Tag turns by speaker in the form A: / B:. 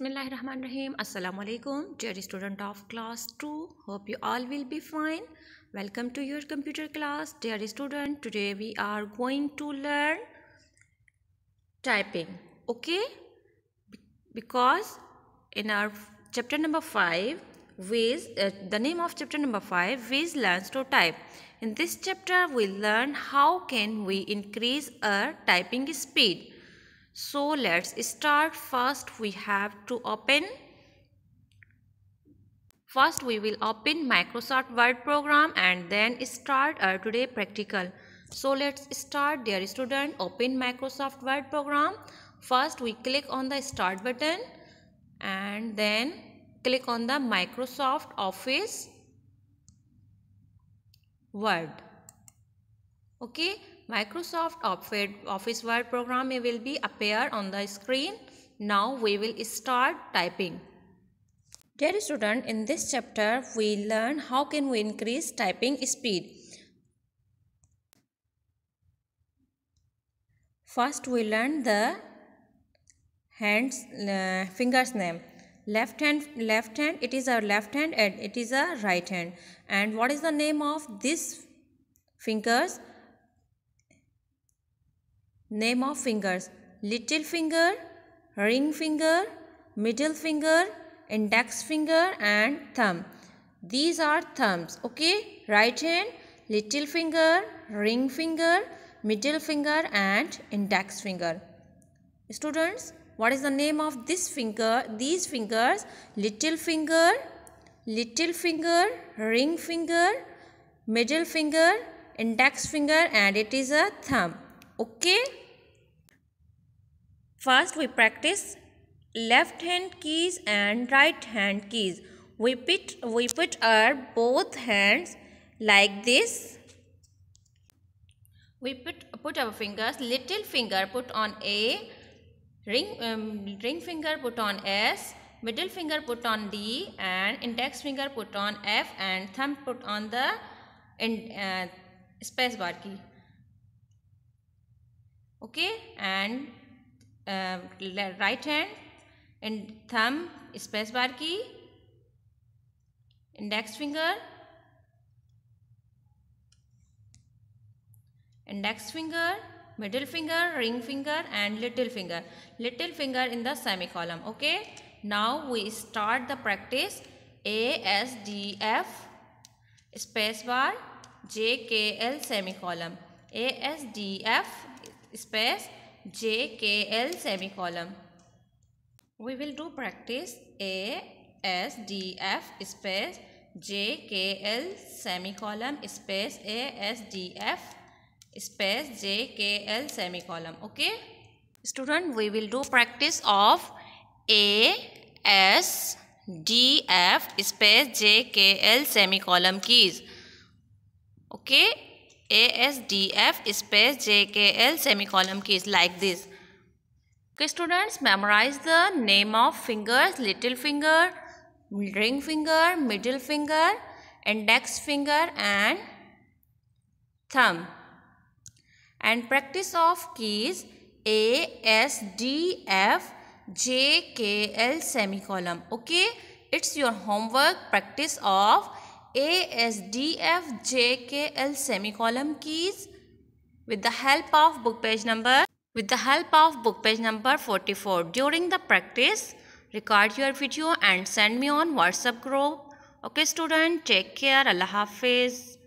A: Bismillahirrahmanirrahim. Assalamu alaikum. Dear student of class 2, hope you all will be fine. Welcome to your computer class. Dear student, today we are going to learn typing. Okay? Because in our chapter number 5, ways, uh, the name of chapter number 5, is learns to type. In this chapter, we learn how can we increase our typing speed. So let's start first we have to open First we will open Microsoft Word program and then start our today practical. So let's start dear student open Microsoft Word program. First we click on the start button and then click on the Microsoft Office Word. Okay Microsoft Office Word program will be appear on the screen. Now we will start typing. Dear student, in this chapter we learn how can we increase typing speed. First we learn the hands uh, fingers name left hand left hand it is a left hand and it is a right hand and what is the name of this fingers Name of fingers little finger, ring finger, middle finger, index finger and thumb. These are thumbs. Okay. Right hand little finger, ring finger, middle finger and index finger. Students, what is the name of this finger? These fingers little finger, little finger, ring finger, middle finger, index finger and it is a thumb. Okay. First we practice left hand keys and right hand keys. We put, we put our both hands like this. We put, put our fingers, little finger put on A, ring, um, ring finger put on S, middle finger put on D and index finger put on F and thumb put on the in, uh, space bar key. Okay and um, right hand and thumb space bar key index finger index finger middle finger ring finger and little finger little finger in the semicolon okay now we start the practice a s d f space bar j k l semicolon a s d f space J, K, L semicolon. We will do practice A, S, D, F space J, K, L semicolon space A, S, D, F space J, K, L semicolon. Okay. Student, we will do practice of A, S, D, F space J, K, L semicolon keys. Okay. ASDF space JKL semicolon keys like this. Okay, students, memorize the name of fingers, little finger, ring finger, middle finger, index finger and thumb. And practice of keys A, S, D, F, J, K, L semicolon. Okay, it's your homework practice of a, S, D, F, J, K, L semicolon keys with the help of book page number with the help of book page number 44. During the practice, record your video and send me on WhatsApp group. Okay student, take care. Allah Hafiz.